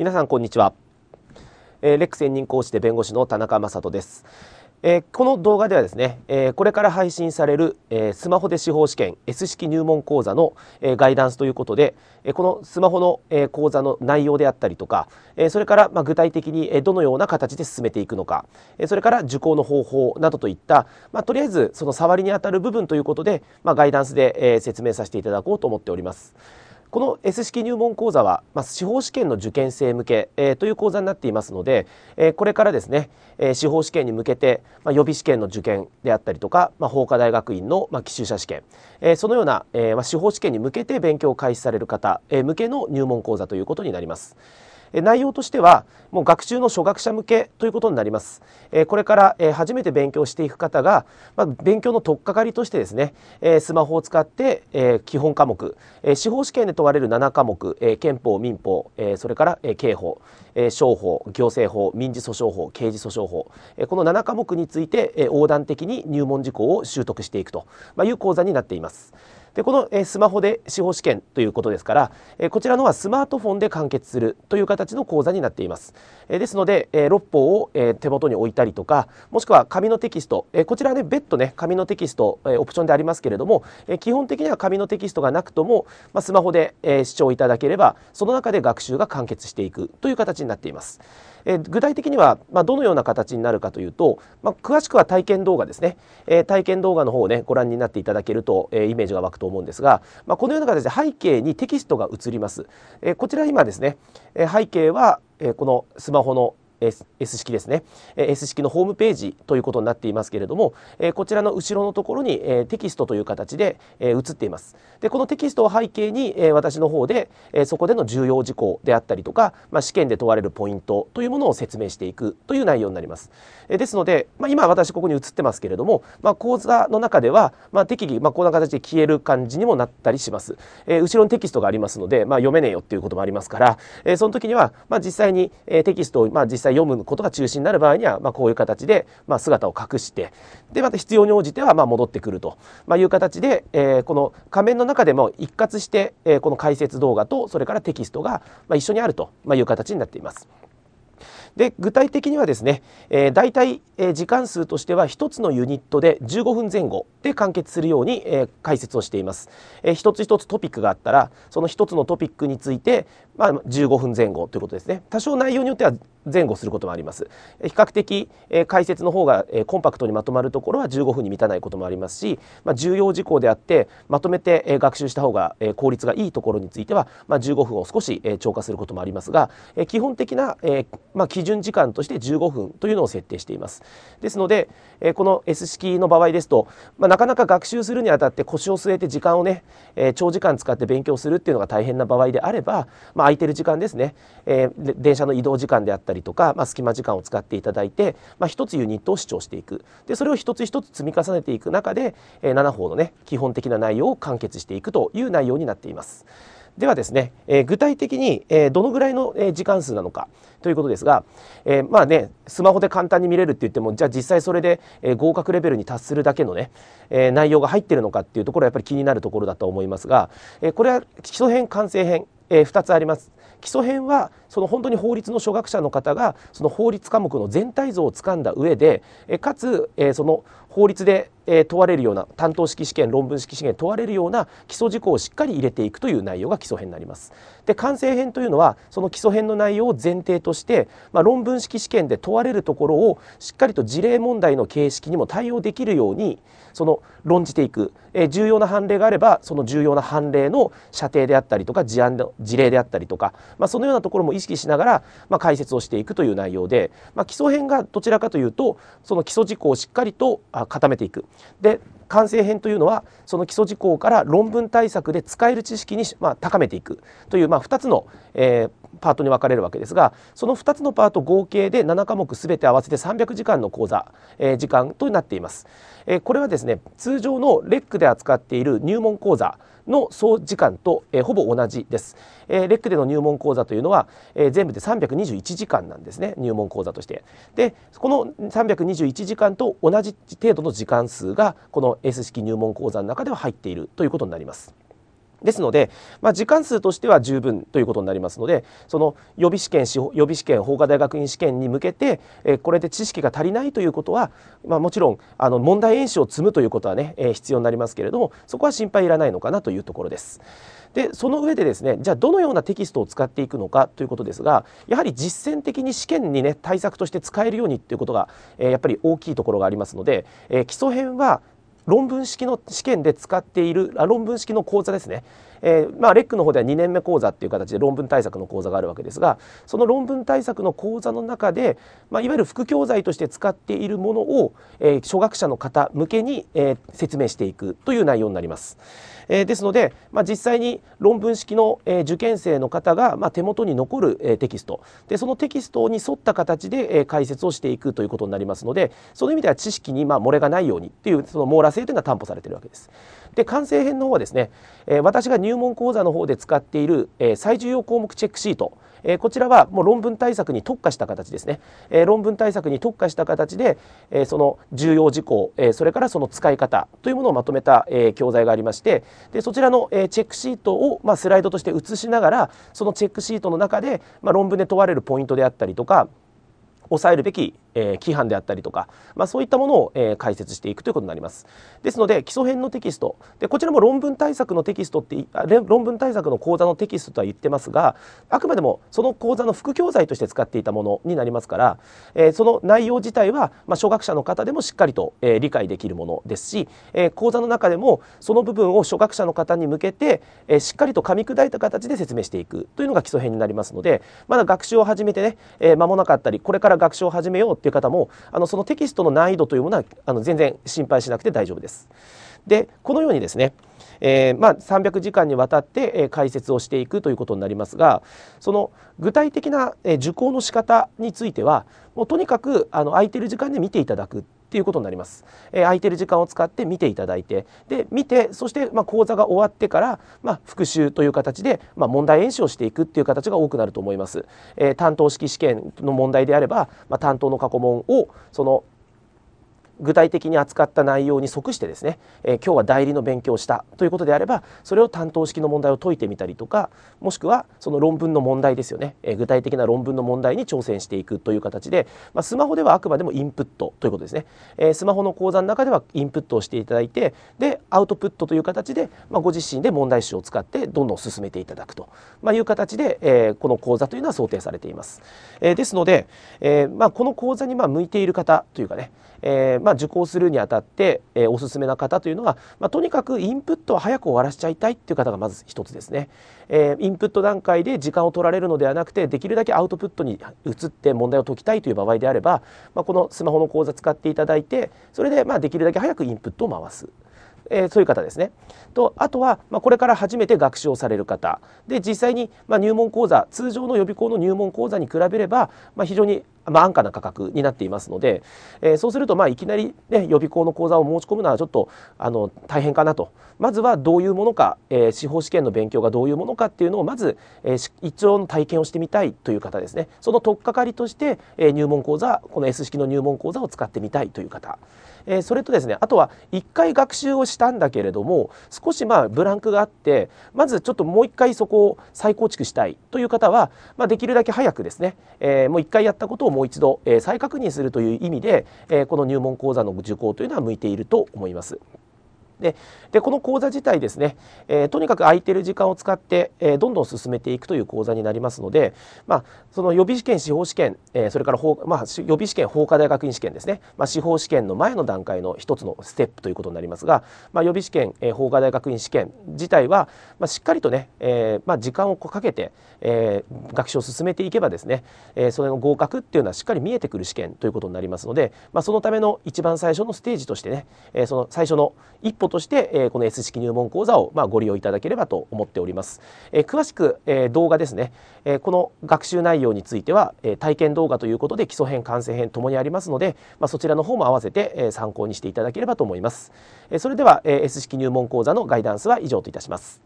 皆さんこんにちは、えー、レック専任講師で弁護士の田中雅人です、えー、この動画ではですね、えー、これから配信される、えスマホで司法試験 S 式入門講座の、えガイダンスということで、えこのスマホの、え講座の内容であったりとか、えそれから、ま具体的に、えどのような形で進めていくのか、えそれから受講の方法などといった、まあ、とりあえずその触りにあたる部分ということで、まあ、ガイダンスで、え説明させていただこうと思っております。この S 式入門講座は、まあ、司法試験の受験生向け、えー、という講座になっていますので、えー、これからですね、えー、司法試験に向けて、まあ、予備試験の受験であったりとか、まあ、法科大学院の、まあ、寄修者試験、えー、そのような、えーまあ、司法試験に向けて勉強を開始される方、えー、向けの入門講座ということになります。内容としてはもう学習の初学者向けということになります。これから初めて勉強していく方が、勉強の取っかかりとしてですねスマホを使って基本科目司法試験で問われる7科目憲法民法それから刑法商法行政法民事訴訟法刑事訴訟法この7科目について横断的に入門事項を習得していくという講座になっています。でこの、えスマホで司法試験ということですから、えこちらのはスマートフォンで完結するという形の講座になっています、えですので、え6本を、え手元に置いたりとかもしくは紙のテキスト、えこちらね別途ね紙のテキスト、えオプションでありますけれども、え基本的には紙のテキストがなくとも、まスマホで、え視聴いただければその中で学習が完結していくという形になっています、え具体的には、まどのような形になるかというと、ま詳しくは体験動画ですね、え体験動画の方をねご覧になっていただけると、えイメージが湧くと思うんですが、まあ、このような形で背景にテキストが映ります。えこちら今ですね、え背景は、えこのスマホの S, S 式ですね S 式のホームページということになっていますけれどもこちらの後ろのところにテキストという形で映っていますでこのテキストを背景に私の方でそこでの重要事項であったりとか、まあ、試験で問われるポイントというものを説明していくという内容になりますですので、まあ、今私ここに映ってますけれども、まあ、講座の中では、まあ、適宜、まあ、こんな形で消える感じにもなったりします、え後ろにテキストがありますので、まあ、読めねえよっていうこともありますから、えその時には、まあ、実際にテキストを、まあ、実際際読むことが中心になる場合には、まあ、こういう形で、まあ、姿を隠してでまた必要に応じてはまあ戻ってくるという形で、えー、この画面の中でも一括して、えー、この解説動画とそれからテキストが、まあ、一緒にあるという形になっています。で具体的にはですね、えー、大体、えー、時間数としては1つのユニットで15分前後で完結するように、えー、解説をしています、えー、一つ一つトピックがあったらその1つのトピックについて、まあ、15分前後ということですね多少内容によっては前後することもあります比較的、えー、解説の方が、えー、コンパクトにまとまるところは15分に満たないこともありますし、まあ、重要事項であってまとめて、えー、学習した方が、えー、効率がいいところについては、まあ、15分を少し、えー、超過することもありますが、えー、基本的な、えーまあ、基準時間として15分というのを設定していますですので、えー、この S 式の場合ですと、まあ、なかなか学習するにあたって腰を据えて時間をね、えー、長時間使って勉強するっていうのが大変な場合であれば、まあ、空いてる時間ですね、えー、電車の移動時間であったったりとか、まあ、隙間時間を使っていただいて、まあ、1つユニットを視聴していくでそれを1つ1つ積み重ねていく中で、えー、7法のね基本的な内容を完結していくという内容になっています。ではですね、えー、具体的に、えー、どのぐらいの、えー、時間数なのかということですが、えまあね、スマホで簡単に見れるって言ってもじゃあ実際それで、え合格レベルに達するだけのね、え内容が入ってるのかっていうところはやっぱり気になるところだと思いますが、えこれは基礎編完成編えー、2つあります。基礎編はその本当に法律の初学者の方がその法律科目の全体像をつかんだ上でかつその法律で問われるような担当式試験論文式試験問われるような基礎事項をしっかり入れていくという内容が基礎編になります。で完成編というのはその基礎編の内容を前提として、まあ、論文式試験で問われるところをしっかりと事例問題の形式にも対応できるようにその論じていく、え重要な判例があればその重要な判例の射程であったりとか事案の事例であったりとか、まあ、そのようなところも意識しながら、まあ、解説をしていくという内容で、まあ、基礎編がどちらかというとその基礎事項をしっかりと固めていく。で完成編というのはその基礎事項から論文対策で使える知識に、まあ、高めていくという、まあ、2つの、えー、パートに分かれるわけですがその2つのパート合計で7科目全て合わせて300時間の講座、えー、時間となっています、えー、これはですね通常のレックで扱っている入門講座の総時間と、えー、ほぼ同じです、えー、レックでの入門講座というのは、えー、全部で321時間なんですね入門講座としてでこの321時間と同じ程度の時間数がこの S 式入門講座の中では入っているということになります。ですので、まあ、時間数としては十分ということになりますのでその予備試験予備試験法科大学院試験に向けて、えこれで知識が足りないということは、まあ、もちろんあの問題演習を積むということはね、えー、必要になりますけれどもそこは心配いらないのかなというところです。でその上でですねじゃあどのようなテキストを使っていくのかということですがやはり実践的に試験にね対策として使えるようにということが、えー、やっぱり大きいところがありますので、え基礎編は論文式の試験で使っているあ論文式の講座ですね、えー、まあ、レックの方では2年目講座っていう形で論文対策の講座があるわけですがその論文対策の講座の中で、まあ、いわゆる副教材として使っているものを、えー、初学者の方向けに、え説明していくという内容になります。えー、ですので、まあ、実際に論文式の、えー、受験生の方が、まあ、手元に残る、えー、テキストでそのテキストに沿った形で、えー、解説をしていくということになりますのでその意味では知識に、まあ、漏れがないようにというその網羅性というのが担保されているわけです。で完成編の方はですね、えー、私が入門講座の方で使っている、えー、最重要項目チェックシートえー、こちらはもう論文対策に特化した形ですね、えー、論文対策に特化した形で、えー、その重要事項、えー、それからその使い方というものをまとめた、えー、教材がありましてでそちらの、えー、チェックシートを、まあ、スライドとして写しながらそのチェックシートの中で、まあ、論文で問われるポイントであったりとか抑えるべきえー、規範であったりとか、まあ、そういったものを、えー、解説していくということになります。ですので基礎編のテキストでこちらも論文対策のテキストって論文対策の講座のテキストとは言ってますがあくまでもその講座の副教材として使っていたものになりますから、えー、その内容自体は、まあ、初学者の方でもしっかりと、えー、理解できるものですし、えー、講座の中でもその部分を初学者の方に向けて、えー、しっかりと噛み砕いた形で説明していくというのが基礎編になりますのでまだ学習を始めてね、えー、間もなかったりこれから学習を始めようとっていう方もあのそのテキストの難易度というものはあの全然心配しなくて大丈夫です。でこのようにですね、えー、まあ、300時間にわたって、え解説をしていくということになりますがその具体的な、え受講の仕方についてはもうとにかくあの空いてる時間で見ていただくっていうことになります、えー、空いてる時間を使って見ていただいてで見てそして、まあ、講座が終わってから、まあ、復習という形で、まあ、問題演習をしていくっていう形が多くなると思います、えー、担当式試験の問題であれば、まあ、担当の過去問をその具体的に扱った内容に即してですね、えー、今日は代理の勉強をしたということであればそれを担当式の問題を解いてみたりとかもしくはその論文の問題ですよね、えー、具体的な論文の問題に挑戦していくという形で、まあ、スマホではあくまでもインプットということですね、えー、スマホの講座の中ではインプットをしていただいてでアウトプットという形で、まあ、ご自身で問題集を使ってどんどん進めていただくと、まあ、いう形で、えこの講座というのは想定されています。えですので、えまこの講座にま向いている方というかね、えままあ、受講するにあたって、えー、おすすめな方というのは、まあ、とにかくインプットは早く終わらせちゃいたいっていう方がまず一つですね、えー、インプット段階で時間を取られるのではなくてできるだけアウトプットに移って問題を解きたいという場合であれば、まあ、このスマホの講座使っていただいてそれでまあできるだけ早くインプットを回す。えー、そういう方ですね。とあとは、まあ、これから初めて学習をされる方で実際に、まあ、入門講座通常の予備校の入門講座に比べれば、まあ、非常にまあ、安価な価格になっていますので、えー、そうするとまあいきなり、ね、予備校の講座を申し込むのはちょっとあの大変かなとまずはどういうものか、えー、司法試験の勉強がどういうものかっていうのをまず、えー、一応の体験をしてみたいという方ですねその取っかかりとして、えー、入門講座この S 式の入門講座を使ってみたいという方、えそれとですねあとは1回学習をしたんだけれども少しまあブランクがあってまずちょっともう1回そこを再構築したいという方は、まあ、できるだけ早くですね、えー、もう1回やったことをもう一度、え再確認するという意味で、えこの入門講座の受講というのは向いていると思います。ででこの講座自体ですね、えー、とにかく空いてる時間を使って、えー、どんどん進めていくという講座になりますので、まあ、その予備試験司法試験、えー、それから法、まあ、予備試験法科大学院試験ですね、まあ、司法試験の前の段階の一つのステップということになりますが、まあ、予備試験、えー、法科大学院試験自体は、まあ、しっかりとね、えーまあ、時間をかけて、えー、学習を進めていけばですね、えー、それの合格っていうのはしっかり見えてくる試験ということになりますので、まあ、そのための一番最初のステージとしてね、えー、その最初の一歩として、えー、この S 式入門講座を、まあ、ご利用いただければと思っております。えー、詳しく、えー、動画ですね、えー、この学習内容については、えー、体験動画ということで基礎編、完成編ともにありますので、まあ、そちらの方も合わせて、えー、参考にしていただければと思います。えー、それでは、えー、S 式入門講座のガイダンスは以上といたします。